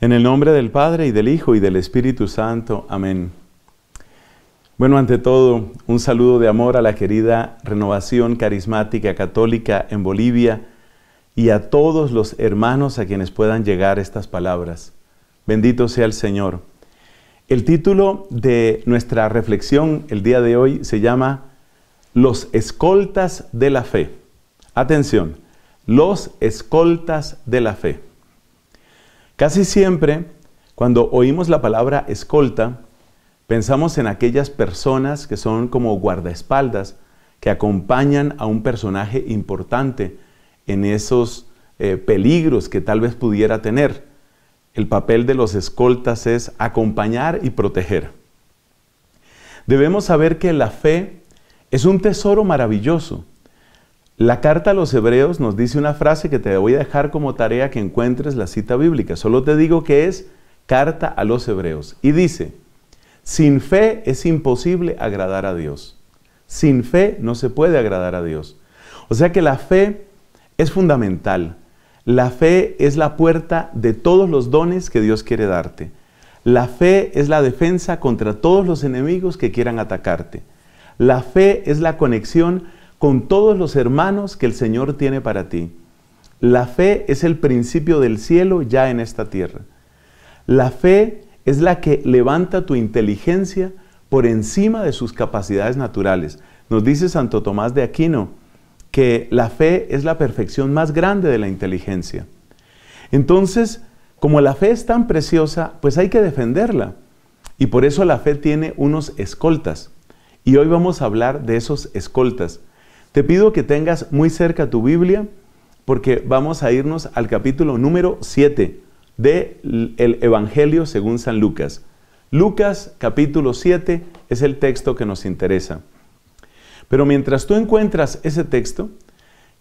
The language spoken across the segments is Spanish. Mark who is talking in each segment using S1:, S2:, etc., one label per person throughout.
S1: En el nombre del Padre y del Hijo y del Espíritu Santo. Amén. Bueno, ante todo, un saludo de amor a la querida Renovación Carismática Católica en Bolivia y a todos los hermanos a quienes puedan llegar estas palabras. Bendito sea el Señor. El título de nuestra reflexión el día de hoy se llama Los escoltas de la fe. Atención, los escoltas de la fe. Casi siempre, cuando oímos la palabra escolta, pensamos en aquellas personas que son como guardaespaldas, que acompañan a un personaje importante en esos eh, peligros que tal vez pudiera tener. El papel de los escoltas es acompañar y proteger. Debemos saber que la fe es un tesoro maravilloso la carta a los hebreos nos dice una frase que te voy a dejar como tarea que encuentres la cita bíblica. Solo te digo que es carta a los hebreos. Y dice, sin fe es imposible agradar a Dios. Sin fe no se puede agradar a Dios. O sea que la fe es fundamental. La fe es la puerta de todos los dones que Dios quiere darte. La fe es la defensa contra todos los enemigos que quieran atacarte. La fe es la conexión con todos los hermanos que el Señor tiene para ti. La fe es el principio del cielo ya en esta tierra. La fe es la que levanta tu inteligencia por encima de sus capacidades naturales. Nos dice Santo Tomás de Aquino que la fe es la perfección más grande de la inteligencia. Entonces, como la fe es tan preciosa, pues hay que defenderla. Y por eso la fe tiene unos escoltas. Y hoy vamos a hablar de esos escoltas. Te pido que tengas muy cerca tu Biblia porque vamos a irnos al capítulo número 7 del Evangelio según San Lucas. Lucas capítulo 7 es el texto que nos interesa. Pero mientras tú encuentras ese texto,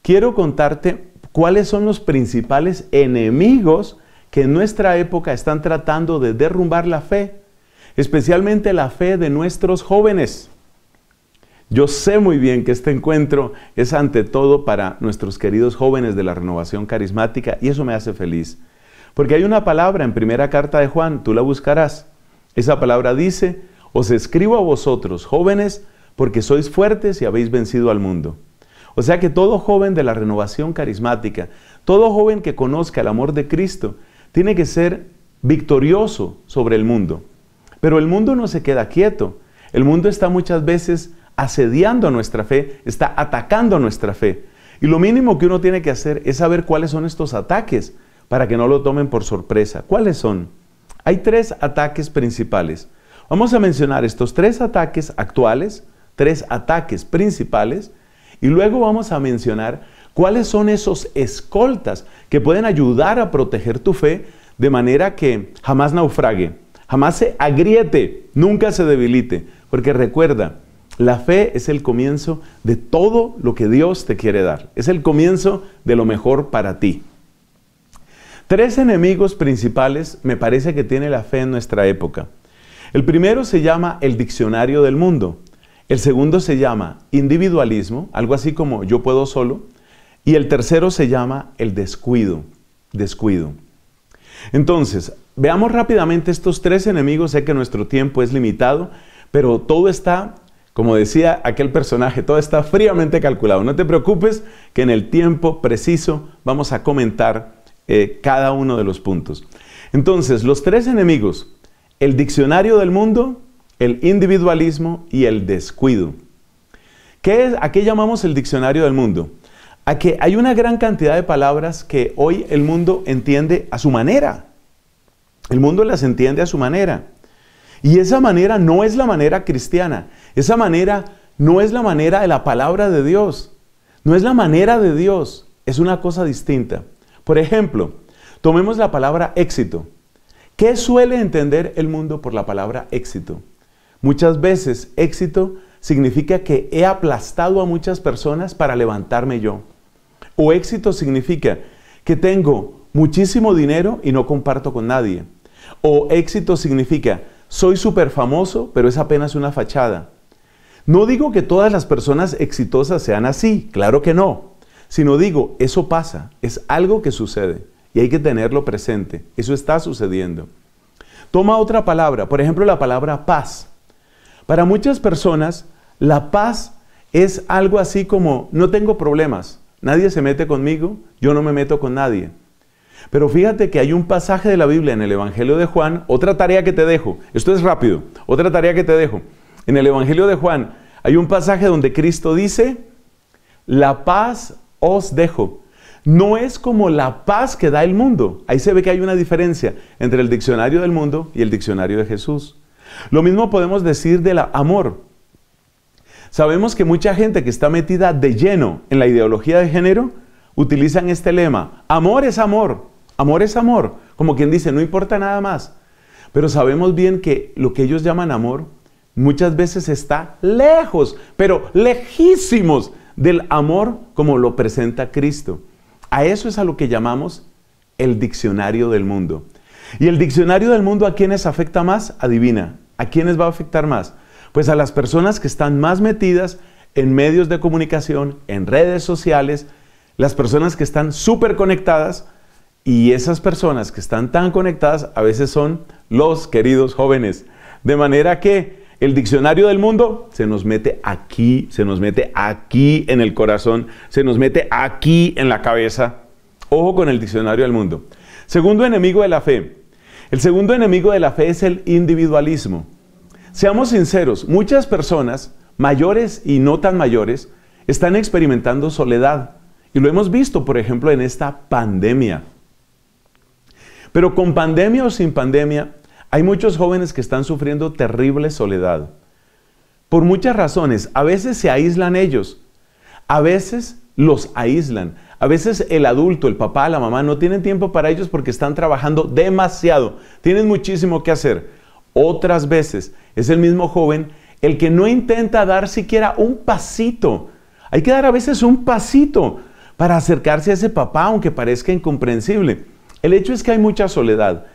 S1: quiero contarte cuáles son los principales enemigos que en nuestra época están tratando de derrumbar la fe, especialmente la fe de nuestros jóvenes. Yo sé muy bien que este encuentro es ante todo para nuestros queridos jóvenes de la renovación carismática y eso me hace feliz. Porque hay una palabra en primera carta de Juan, tú la buscarás. Esa palabra dice, os escribo a vosotros, jóvenes, porque sois fuertes y habéis vencido al mundo. O sea que todo joven de la renovación carismática, todo joven que conozca el amor de Cristo, tiene que ser victorioso sobre el mundo. Pero el mundo no se queda quieto. El mundo está muchas veces asediando nuestra fe, está atacando nuestra fe. Y lo mínimo que uno tiene que hacer es saber cuáles son estos ataques para que no lo tomen por sorpresa. ¿Cuáles son? Hay tres ataques principales. Vamos a mencionar estos tres ataques actuales, tres ataques principales, y luego vamos a mencionar cuáles son esos escoltas que pueden ayudar a proteger tu fe de manera que jamás naufrague, jamás se agriete, nunca se debilite. Porque recuerda, la fe es el comienzo de todo lo que Dios te quiere dar. Es el comienzo de lo mejor para ti. Tres enemigos principales me parece que tiene la fe en nuestra época. El primero se llama el diccionario del mundo. El segundo se llama individualismo, algo así como yo puedo solo. Y el tercero se llama el descuido, descuido. Entonces, veamos rápidamente estos tres enemigos. Sé que nuestro tiempo es limitado, pero todo está como decía aquel personaje, todo está fríamente calculado. No te preocupes que en el tiempo preciso vamos a comentar eh, cada uno de los puntos. Entonces, los tres enemigos, el diccionario del mundo, el individualismo y el descuido. ¿Qué es, ¿A qué llamamos el diccionario del mundo? A que hay una gran cantidad de palabras que hoy el mundo entiende a su manera. El mundo las entiende a su manera. Y esa manera no es la manera cristiana. Esa manera no es la manera de la palabra de Dios. No es la manera de Dios. Es una cosa distinta. Por ejemplo, tomemos la palabra éxito. ¿Qué suele entender el mundo por la palabra éxito? Muchas veces éxito significa que he aplastado a muchas personas para levantarme yo. O éxito significa que tengo muchísimo dinero y no comparto con nadie. O éxito significa soy súper famoso, pero es apenas una fachada. No digo que todas las personas exitosas sean así, claro que no, sino digo, eso pasa, es algo que sucede y hay que tenerlo presente, eso está sucediendo. Toma otra palabra, por ejemplo la palabra paz. Para muchas personas, la paz es algo así como, no tengo problemas, nadie se mete conmigo, yo no me meto con nadie. Pero fíjate que hay un pasaje de la Biblia en el Evangelio de Juan, otra tarea que te dejo, esto es rápido, otra tarea que te dejo. En el Evangelio de Juan hay un pasaje donde Cristo dice, la paz os dejo. No es como la paz que da el mundo. Ahí se ve que hay una diferencia entre el diccionario del mundo y el diccionario de Jesús. Lo mismo podemos decir del amor. Sabemos que mucha gente que está metida de lleno en la ideología de género utilizan este lema, amor es amor, amor es amor, como quien dice, no importa nada más. Pero sabemos bien que lo que ellos llaman amor muchas veces está lejos, pero lejísimos del amor como lo presenta Cristo. A eso es a lo que llamamos el diccionario del mundo. Y el diccionario del mundo a quienes afecta más, adivina, ¿a quiénes va a afectar más? Pues a las personas que están más metidas en medios de comunicación, en redes sociales, las personas que están súper conectadas y esas personas que están tan conectadas a veces son los queridos jóvenes. De manera que el diccionario del mundo se nos mete aquí, se nos mete aquí en el corazón, se nos mete aquí en la cabeza. Ojo con el diccionario del mundo. Segundo enemigo de la fe. El segundo enemigo de la fe es el individualismo. Seamos sinceros, muchas personas, mayores y no tan mayores, están experimentando soledad. Y lo hemos visto, por ejemplo, en esta pandemia. Pero con pandemia o sin pandemia, hay muchos jóvenes que están sufriendo terrible soledad. Por muchas razones. A veces se aíslan ellos. A veces los aíslan. A veces el adulto, el papá, la mamá no tienen tiempo para ellos porque están trabajando demasiado. Tienen muchísimo que hacer. Otras veces es el mismo joven el que no intenta dar siquiera un pasito. Hay que dar a veces un pasito para acercarse a ese papá, aunque parezca incomprensible. El hecho es que hay mucha soledad.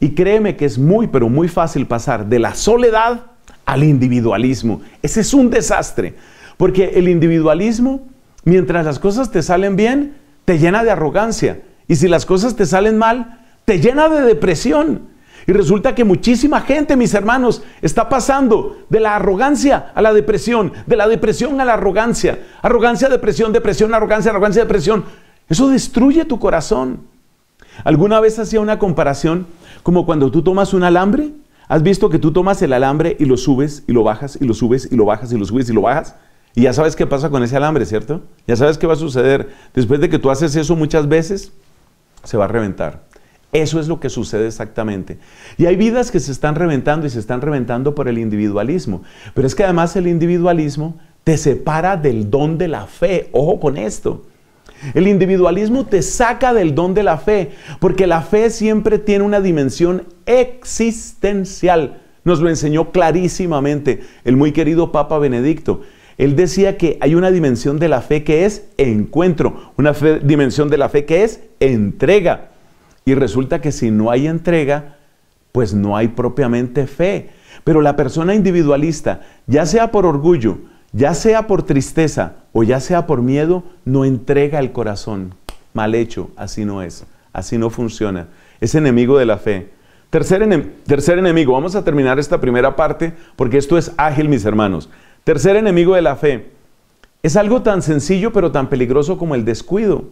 S1: Y créeme que es muy, pero muy fácil pasar de la soledad al individualismo. Ese es un desastre, porque el individualismo, mientras las cosas te salen bien, te llena de arrogancia. Y si las cosas te salen mal, te llena de depresión. Y resulta que muchísima gente, mis hermanos, está pasando de la arrogancia a la depresión, de la depresión a la arrogancia, arrogancia, depresión, depresión, arrogancia, arrogancia, depresión. Eso destruye tu corazón. ¿Alguna vez hacía una comparación como cuando tú tomas un alambre? ¿Has visto que tú tomas el alambre y lo subes y lo bajas y lo subes y lo bajas y lo subes y lo bajas? Y ya sabes qué pasa con ese alambre, ¿cierto? Ya sabes qué va a suceder. Después de que tú haces eso muchas veces, se va a reventar. Eso es lo que sucede exactamente. Y hay vidas que se están reventando y se están reventando por el individualismo. Pero es que además el individualismo te separa del don de la fe. Ojo con esto. El individualismo te saca del don de la fe, porque la fe siempre tiene una dimensión existencial. Nos lo enseñó clarísimamente el muy querido Papa Benedicto. Él decía que hay una dimensión de la fe que es encuentro, una dimensión de la fe que es entrega. Y resulta que si no hay entrega, pues no hay propiamente fe. Pero la persona individualista, ya sea por orgullo, ya sea por tristeza o ya sea por miedo, no entrega el corazón. Mal hecho, así no es, así no funciona. Es enemigo de la fe. Tercer, tercer enemigo, vamos a terminar esta primera parte porque esto es ágil, mis hermanos. Tercer enemigo de la fe, es algo tan sencillo pero tan peligroso como el descuido.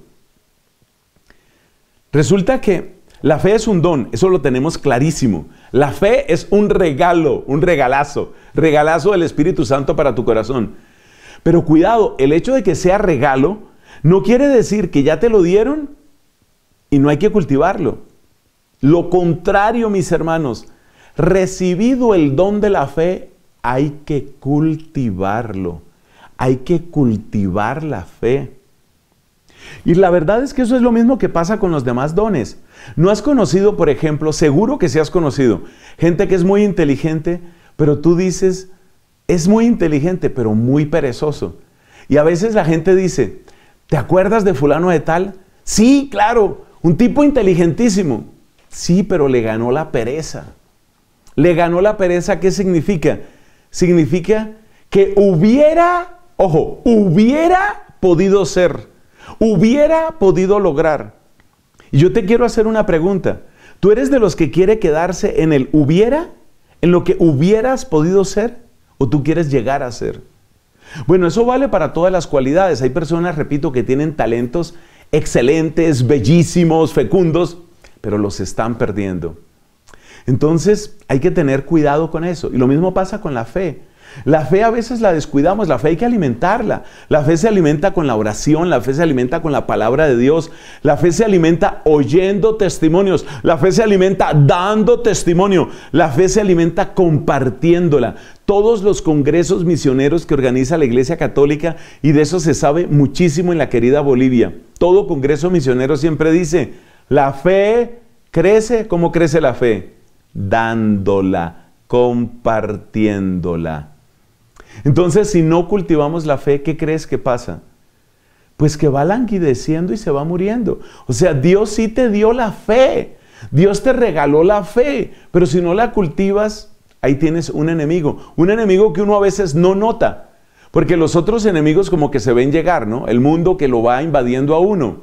S1: Resulta que la fe es un don, eso lo tenemos clarísimo. La fe es un regalo, un regalazo, regalazo del Espíritu Santo para tu corazón. Pero cuidado, el hecho de que sea regalo no quiere decir que ya te lo dieron y no hay que cultivarlo. Lo contrario, mis hermanos, recibido el don de la fe, hay que cultivarlo. Hay que cultivar la fe. Y la verdad es que eso es lo mismo que pasa con los demás dones. No has conocido, por ejemplo, seguro que sí has conocido, gente que es muy inteligente, pero tú dices, es muy inteligente, pero muy perezoso. Y a veces la gente dice, ¿te acuerdas de fulano de tal? Sí, claro, un tipo inteligentísimo. Sí, pero le ganó la pereza. Le ganó la pereza, ¿qué significa? Significa que hubiera, ojo, hubiera podido ser hubiera podido lograr. Y yo te quiero hacer una pregunta. ¿Tú eres de los que quiere quedarse en el hubiera? ¿En lo que hubieras podido ser? ¿O tú quieres llegar a ser? Bueno, eso vale para todas las cualidades. Hay personas, repito, que tienen talentos excelentes, bellísimos, fecundos, pero los están perdiendo. Entonces hay que tener cuidado con eso. Y lo mismo pasa con la fe. La fe a veces la descuidamos, la fe hay que alimentarla. La fe se alimenta con la oración, la fe se alimenta con la palabra de Dios, la fe se alimenta oyendo testimonios, la fe se alimenta dando testimonio, la fe se alimenta compartiéndola. Todos los congresos misioneros que organiza la Iglesia Católica, y de eso se sabe muchísimo en la querida Bolivia, todo congreso misionero siempre dice, la fe crece, ¿cómo crece la fe? Dándola, compartiéndola. Entonces, si no cultivamos la fe, ¿qué crees que pasa? Pues que va languideciendo y se va muriendo. O sea, Dios sí te dio la fe. Dios te regaló la fe. Pero si no la cultivas, ahí tienes un enemigo. Un enemigo que uno a veces no nota. Porque los otros enemigos como que se ven llegar, ¿no? El mundo que lo va invadiendo a uno.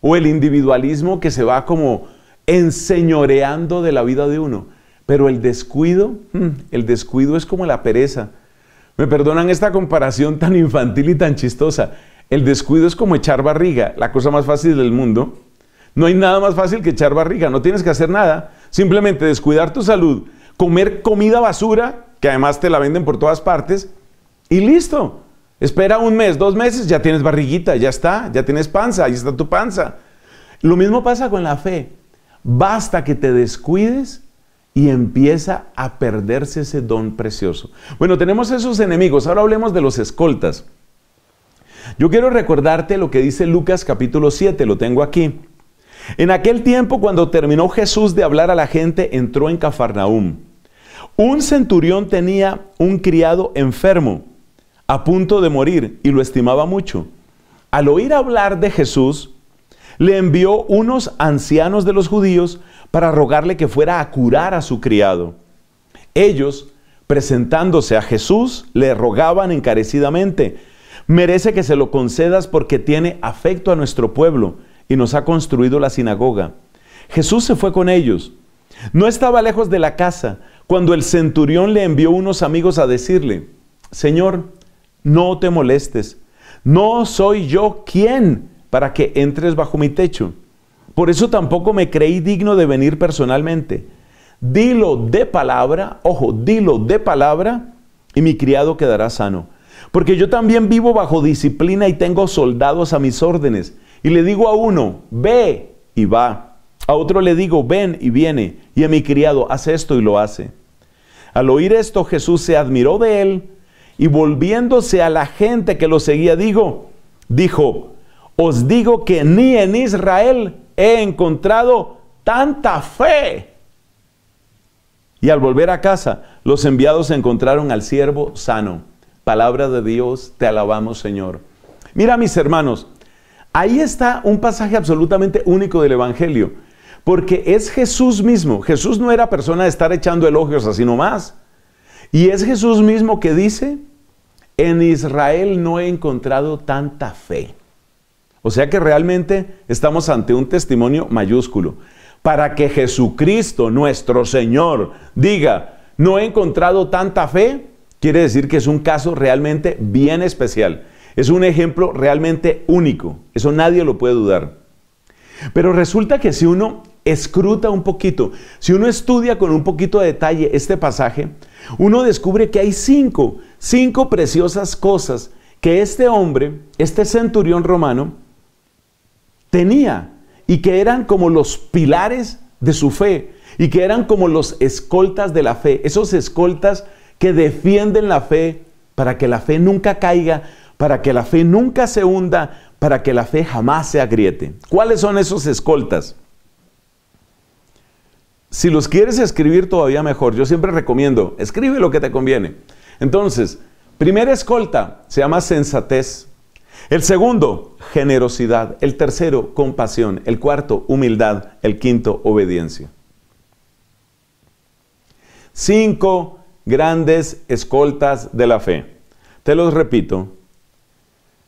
S1: O el individualismo que se va como enseñoreando de la vida de uno. Pero el descuido, mm, el descuido es como la pereza. Me perdonan esta comparación tan infantil y tan chistosa. El descuido es como echar barriga, la cosa más fácil del mundo. No hay nada más fácil que echar barriga, no tienes que hacer nada. Simplemente descuidar tu salud, comer comida basura, que además te la venden por todas partes, y listo. Espera un mes, dos meses, ya tienes barriguita, ya está, ya tienes panza, ahí está tu panza. Lo mismo pasa con la fe. Basta que te descuides y empieza a perderse ese don precioso. Bueno, tenemos esos enemigos. Ahora hablemos de los escoltas. Yo quiero recordarte lo que dice Lucas capítulo 7, lo tengo aquí. En aquel tiempo cuando terminó Jesús de hablar a la gente, entró en Cafarnaúm. Un centurión tenía un criado enfermo, a punto de morir, y lo estimaba mucho. Al oír hablar de Jesús, le envió unos ancianos de los judíos para rogarle que fuera a curar a su criado. Ellos, presentándose a Jesús, le rogaban encarecidamente, merece que se lo concedas porque tiene afecto a nuestro pueblo y nos ha construido la sinagoga. Jesús se fue con ellos. No estaba lejos de la casa cuando el centurión le envió unos amigos a decirle, Señor, no te molestes, no soy yo quien para que entres bajo mi techo. Por eso tampoco me creí digno de venir personalmente. Dilo de palabra, ojo, dilo de palabra, y mi criado quedará sano. Porque yo también vivo bajo disciplina y tengo soldados a mis órdenes. Y le digo a uno, ve y va. A otro le digo, ven y viene. Y a mi criado, haz esto y lo hace. Al oír esto, Jesús se admiró de él y volviéndose a la gente que lo seguía, dijo, dijo, os digo que ni en Israel he encontrado tanta fe. Y al volver a casa, los enviados encontraron al siervo sano. Palabra de Dios, te alabamos Señor. Mira mis hermanos, ahí está un pasaje absolutamente único del Evangelio, porque es Jesús mismo. Jesús no era persona de estar echando elogios así nomás. Y es Jesús mismo que dice, en Israel no he encontrado tanta fe. O sea que realmente estamos ante un testimonio mayúsculo. Para que Jesucristo, nuestro Señor, diga, no he encontrado tanta fe, quiere decir que es un caso realmente bien especial. Es un ejemplo realmente único. Eso nadie lo puede dudar. Pero resulta que si uno escruta un poquito, si uno estudia con un poquito de detalle este pasaje, uno descubre que hay cinco, cinco preciosas cosas que este hombre, este centurión romano, tenía y que eran como los pilares de su fe y que eran como los escoltas de la fe, esos escoltas que defienden la fe para que la fe nunca caiga, para que la fe nunca se hunda, para que la fe jamás se agriete. ¿Cuáles son esos escoltas? Si los quieres escribir todavía mejor, yo siempre recomiendo, escribe lo que te conviene. Entonces, primera escolta se llama sensatez. El segundo, generosidad. El tercero, compasión. El cuarto, humildad. El quinto, obediencia. Cinco grandes escoltas de la fe. Te los repito.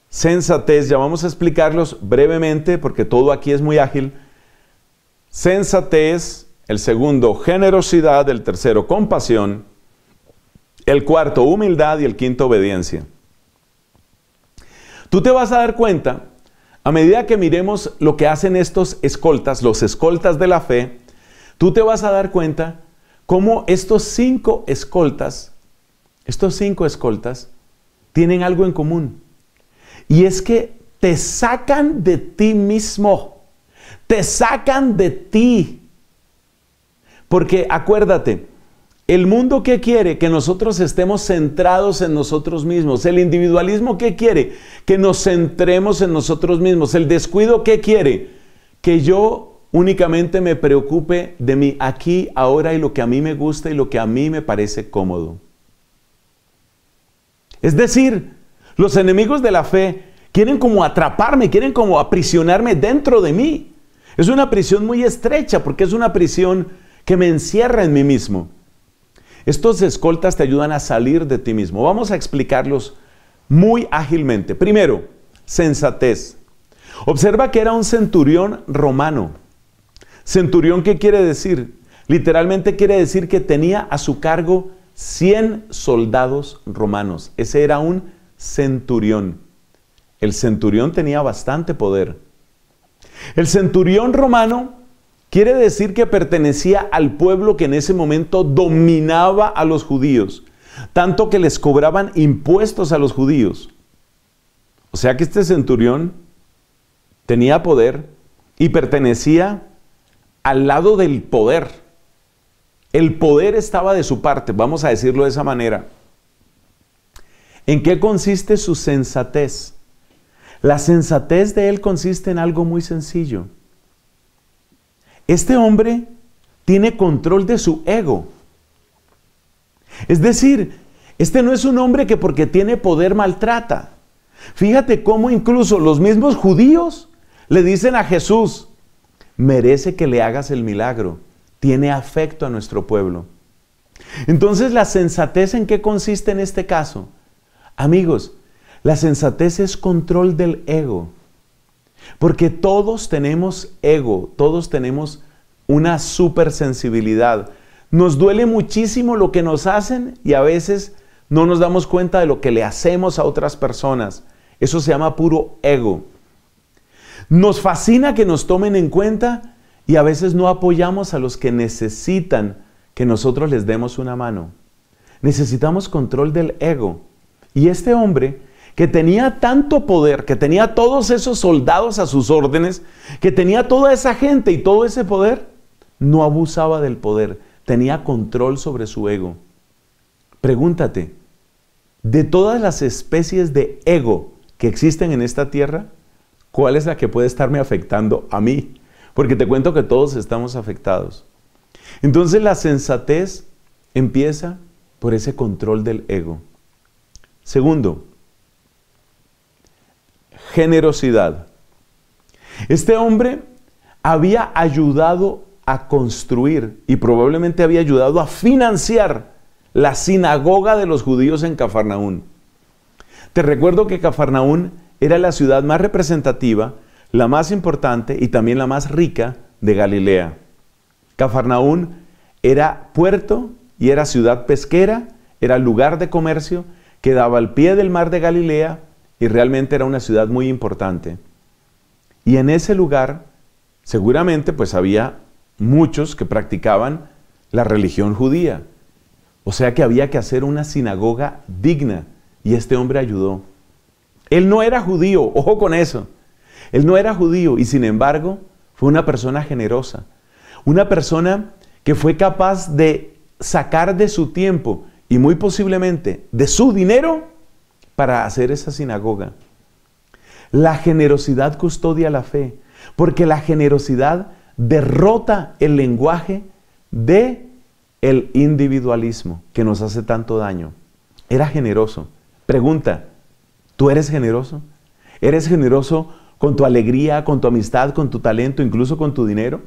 S1: Sensatez, ya vamos a explicarlos brevemente porque todo aquí es muy ágil. Sensatez, el segundo, generosidad, el tercero, compasión, el cuarto, humildad y el quinto, obediencia. Tú te vas a dar cuenta, a medida que miremos lo que hacen estos escoltas, los escoltas de la fe, tú te vas a dar cuenta cómo estos cinco escoltas, estos cinco escoltas, tienen algo en común. Y es que te sacan de ti mismo, te sacan de ti. Porque acuérdate, el mundo qué quiere que nosotros estemos centrados en nosotros mismos. El individualismo qué quiere que nos centremos en nosotros mismos. El descuido qué quiere que yo únicamente me preocupe de mí aquí, ahora y lo que a mí me gusta y lo que a mí me parece cómodo. Es decir, los enemigos de la fe quieren como atraparme, quieren como aprisionarme dentro de mí. Es una prisión muy estrecha porque es una prisión que me encierra en mí mismo. Estos escoltas te ayudan a salir de ti mismo. Vamos a explicarlos muy ágilmente. Primero, sensatez. Observa que era un centurión romano. Centurión, ¿qué quiere decir? Literalmente quiere decir que tenía a su cargo 100 soldados romanos. Ese era un centurión. El centurión tenía bastante poder. El centurión romano Quiere decir que pertenecía al pueblo que en ese momento dominaba a los judíos, tanto que les cobraban impuestos a los judíos. O sea que este centurión tenía poder y pertenecía al lado del poder. El poder estaba de su parte, vamos a decirlo de esa manera. ¿En qué consiste su sensatez? La sensatez de él consiste en algo muy sencillo. Este hombre tiene control de su ego. Es decir, este no es un hombre que porque tiene poder maltrata. Fíjate cómo incluso los mismos judíos le dicen a Jesús, merece que le hagas el milagro, tiene afecto a nuestro pueblo. Entonces, ¿la sensatez en qué consiste en este caso? Amigos, la sensatez es control del ego. Porque todos tenemos ego, todos tenemos una supersensibilidad. Nos duele muchísimo lo que nos hacen y a veces no nos damos cuenta de lo que le hacemos a otras personas. Eso se llama puro ego. Nos fascina que nos tomen en cuenta y a veces no apoyamos a los que necesitan que nosotros les demos una mano. Necesitamos control del ego. Y este hombre que tenía tanto poder, que tenía todos esos soldados a sus órdenes, que tenía toda esa gente y todo ese poder, no abusaba del poder, tenía control sobre su ego. Pregúntate, de todas las especies de ego que existen en esta tierra, ¿cuál es la que puede estarme afectando a mí? Porque te cuento que todos estamos afectados. Entonces la sensatez empieza por ese control del ego. Segundo, generosidad. Este hombre había ayudado a construir y probablemente había ayudado a financiar la sinagoga de los judíos en Cafarnaún. Te recuerdo que Cafarnaún era la ciudad más representativa, la más importante y también la más rica de Galilea. Cafarnaún era puerto y era ciudad pesquera, era lugar de comercio, que daba al pie del mar de Galilea, y realmente era una ciudad muy importante. Y en ese lugar seguramente pues había muchos que practicaban la religión judía. O sea que había que hacer una sinagoga digna y este hombre ayudó. Él no era judío, ojo con eso. Él no era judío y sin embargo fue una persona generosa. Una persona que fue capaz de sacar de su tiempo y muy posiblemente de su dinero para hacer esa sinagoga. La generosidad custodia la fe, porque la generosidad derrota el lenguaje de el individualismo que nos hace tanto daño. Era generoso. Pregunta, ¿tú eres generoso? ¿Eres generoso con tu alegría, con tu amistad, con tu talento, incluso con tu dinero?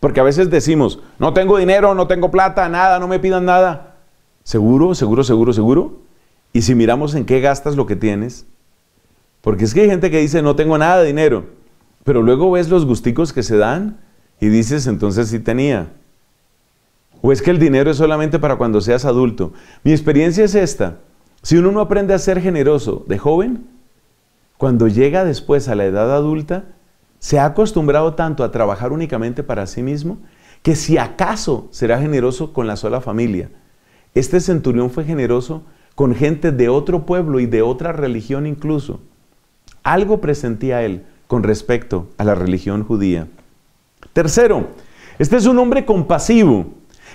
S1: Porque a veces decimos, no tengo dinero, no tengo plata, nada, no me pidan nada. ¿Seguro, seguro, seguro, seguro? Y si miramos en qué gastas lo que tienes, porque es que hay gente que dice, no tengo nada de dinero, pero luego ves los gusticos que se dan y dices, entonces sí tenía. O es que el dinero es solamente para cuando seas adulto. Mi experiencia es esta. Si uno no aprende a ser generoso de joven, cuando llega después a la edad adulta, se ha acostumbrado tanto a trabajar únicamente para sí mismo que si acaso será generoso con la sola familia. Este centurión fue generoso con gente de otro pueblo y de otra religión incluso. Algo presentía él con respecto a la religión judía. Tercero, este es un hombre compasivo.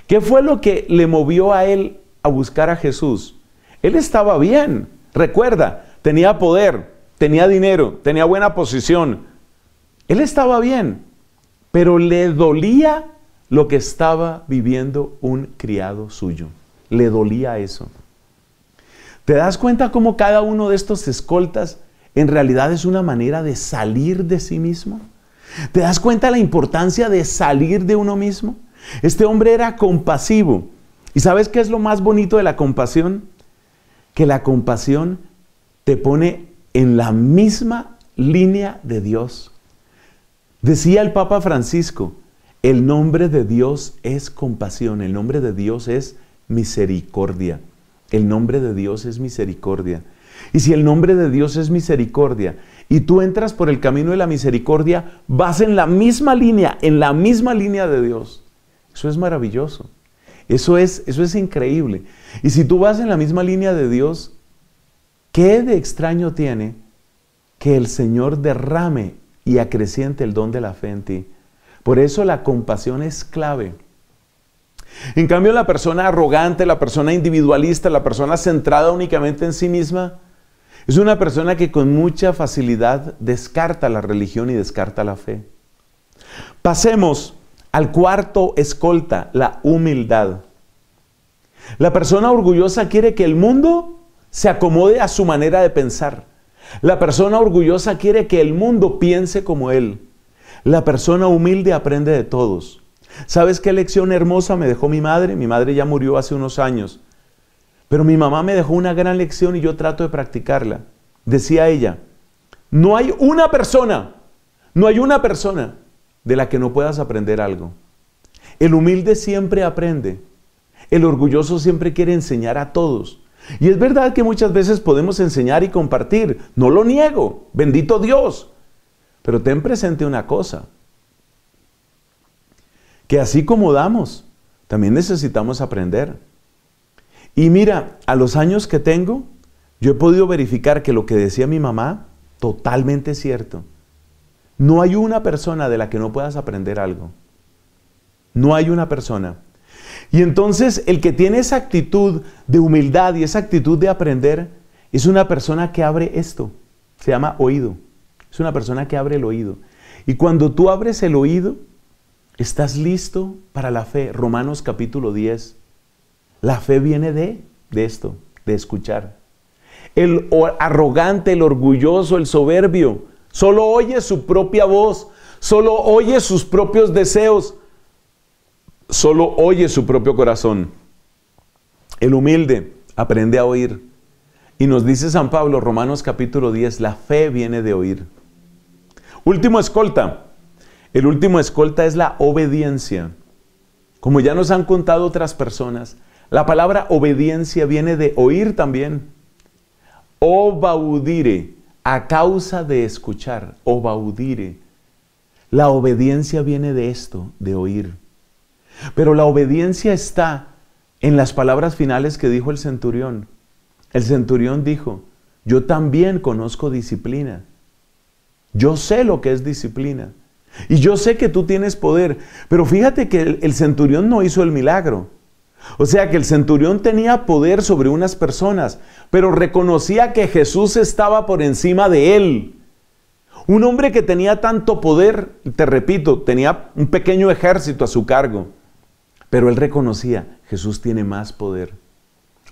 S1: ¿Qué fue lo que le movió a él a buscar a Jesús? Él estaba bien. Recuerda, tenía poder, tenía dinero, tenía buena posición. Él estaba bien, pero le dolía lo que estaba viviendo un criado suyo. Le dolía eso. ¿Te das cuenta cómo cada uno de estos escoltas en realidad es una manera de salir de sí mismo? ¿Te das cuenta la importancia de salir de uno mismo? Este hombre era compasivo. ¿Y sabes qué es lo más bonito de la compasión? Que la compasión te pone en la misma línea de Dios. Decía el Papa Francisco, el nombre de Dios es compasión, el nombre de Dios es misericordia. El nombre de Dios es misericordia. Y si el nombre de Dios es misericordia y tú entras por el camino de la misericordia, vas en la misma línea, en la misma línea de Dios. Eso es maravilloso. Eso es, eso es increíble. Y si tú vas en la misma línea de Dios, ¿qué de extraño tiene que el Señor derrame y acreciente el don de la fe en ti? Por eso la compasión es clave. En cambio, la persona arrogante, la persona individualista, la persona centrada únicamente en sí misma, es una persona que con mucha facilidad descarta la religión y descarta la fe. Pasemos al cuarto escolta, la humildad. La persona orgullosa quiere que el mundo se acomode a su manera de pensar. La persona orgullosa quiere que el mundo piense como él. La persona humilde aprende de todos. ¿Sabes qué lección hermosa me dejó mi madre? Mi madre ya murió hace unos años. Pero mi mamá me dejó una gran lección y yo trato de practicarla. Decía ella, no hay una persona, no hay una persona de la que no puedas aprender algo. El humilde siempre aprende. El orgulloso siempre quiere enseñar a todos. Y es verdad que muchas veces podemos enseñar y compartir. No lo niego. Bendito Dios. Pero ten presente una cosa así como damos, también necesitamos aprender. Y mira, a los años que tengo, yo he podido verificar que lo que decía mi mamá, totalmente cierto. No hay una persona de la que no puedas aprender algo. No hay una persona. Y entonces el que tiene esa actitud de humildad y esa actitud de aprender es una persona que abre esto. Se llama oído. Es una persona que abre el oído. Y cuando tú abres el oído, ¿Estás listo para la fe? Romanos capítulo 10. La fe viene de, de esto, de escuchar. El arrogante, el orgulloso, el soberbio, solo oye su propia voz, solo oye sus propios deseos, solo oye su propio corazón. El humilde aprende a oír. Y nos dice San Pablo, Romanos capítulo 10, la fe viene de oír. Último escolta, el último escolta es la obediencia. Como ya nos han contado otras personas, la palabra obediencia viene de oír también. Obaudire, a causa de escuchar, obaudire. La obediencia viene de esto, de oír. Pero la obediencia está en las palabras finales que dijo el centurión. El centurión dijo, yo también conozco disciplina. Yo sé lo que es disciplina. Y yo sé que tú tienes poder, pero fíjate que el, centurión no hizo el milagro. O sea que el centurión tenía poder sobre unas personas, pero reconocía que Jesús estaba por encima de él. Un hombre que tenía tanto poder, te repito, tenía un pequeño ejército a su cargo, pero él reconocía, Jesús tiene más poder.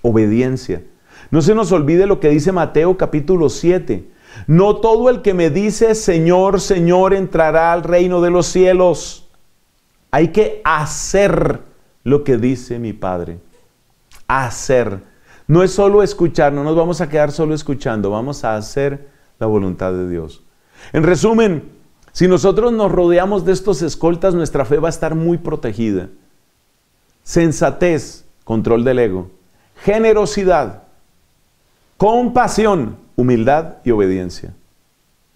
S1: Obediencia. No se nos olvide lo que dice Mateo capítulo 7. No todo el que me dice, Señor, Señor, entrará al reino de los cielos. Hay que hacer lo que dice mi Padre. Hacer. No es solo escuchar, no nos vamos a quedar solo escuchando, vamos a hacer la voluntad de Dios. En resumen, si nosotros nos rodeamos de estos escoltas, nuestra fe va a estar muy protegida. Sensatez, control del ego. Generosidad, compasión, humildad y obediencia.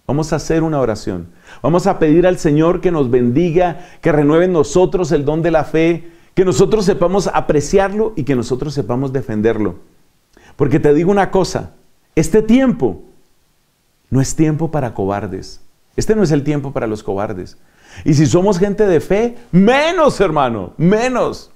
S1: Vamos a hacer una oración. Vamos a pedir al Señor que nos bendiga, que renueve en nosotros el don de la fe, que nosotros sepamos apreciarlo y que nosotros sepamos defenderlo. Porque te digo una cosa, este tiempo no es tiempo para cobardes. Este no es el tiempo para los cobardes. Y si somos gente de fe, menos hermano, menos.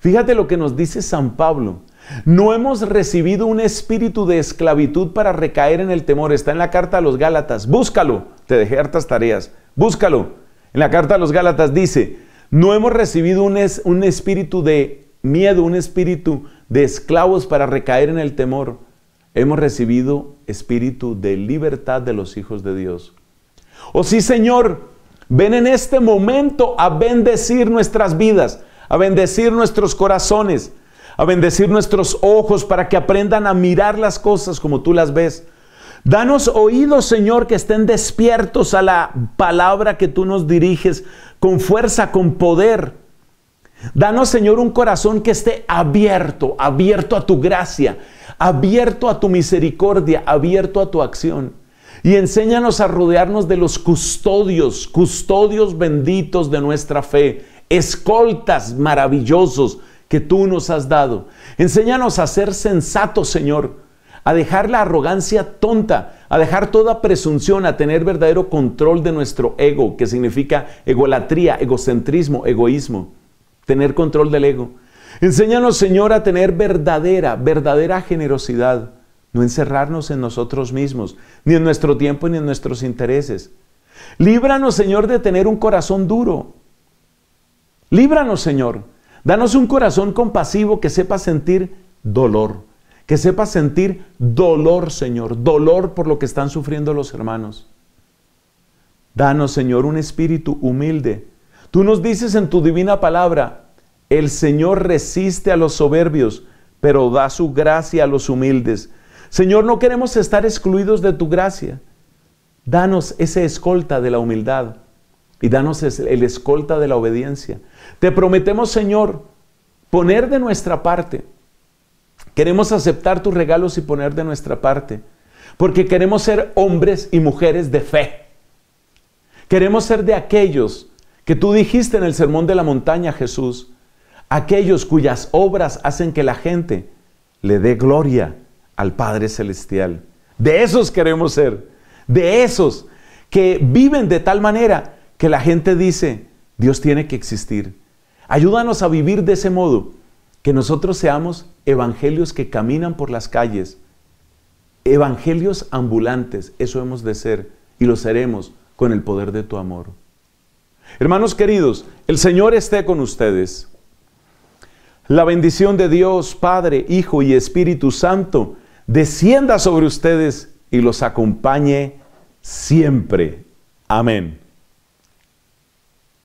S1: Fíjate lo que nos dice San Pablo no hemos recibido un espíritu de esclavitud para recaer en el temor. Está en la carta a los Gálatas. Búscalo. Te dejé hartas tareas. Búscalo. En la carta a los Gálatas dice, no hemos recibido un, un espíritu de miedo, un espíritu de esclavos para recaer en el temor. Hemos recibido espíritu de libertad de los hijos de Dios. o oh, sí, Señor, ven en este momento a bendecir nuestras vidas, a bendecir nuestros corazones, a bendecir nuestros ojos para que aprendan a mirar las cosas como tú las ves. Danos oídos, Señor, que estén despiertos a la palabra que tú nos diriges con fuerza, con poder. Danos, Señor, un corazón que esté abierto, abierto a tu gracia, abierto a tu misericordia, abierto a tu acción. Y enséñanos a rodearnos de los custodios, custodios benditos de nuestra fe, escoltas maravillosos que tú nos has dado. Enséñanos a ser sensatos, Señor, a dejar la arrogancia tonta, a dejar toda presunción, a tener verdadero control de nuestro ego, que significa egolatría, egocentrismo, egoísmo, tener control del ego. Enséñanos, Señor, a tener verdadera, verdadera generosidad, no encerrarnos en nosotros mismos, ni en nuestro tiempo, ni en nuestros intereses. Líbranos, Señor, de tener un corazón duro. Líbranos, Señor, Danos un corazón compasivo que sepa sentir dolor, que sepa sentir dolor, Señor, dolor por lo que están sufriendo los hermanos. Danos, Señor, un espíritu humilde. Tú nos dices en tu divina palabra, el Señor resiste a los soberbios, pero da su gracia a los humildes. Señor, no queremos estar excluidos de tu gracia. Danos ese escolta de la humildad y danos el escolta de la obediencia. Te prometemos, Señor, poner de nuestra parte. Queremos aceptar tus regalos y poner de nuestra parte, porque queremos ser hombres y mujeres de fe. Queremos ser de aquellos que tú dijiste en el Sermón de la Montaña, Jesús, aquellos cuyas obras hacen que la gente le dé gloria al Padre Celestial. De esos queremos ser, de esos que viven de tal manera que la gente dice, Dios tiene que existir. Ayúdanos a vivir de ese modo, que nosotros seamos evangelios que caminan por las calles, evangelios ambulantes, eso hemos de ser y lo seremos con el poder de tu amor. Hermanos queridos, el Señor esté con ustedes. La bendición de Dios, Padre, Hijo y Espíritu Santo, descienda sobre ustedes y los acompañe siempre. Amén.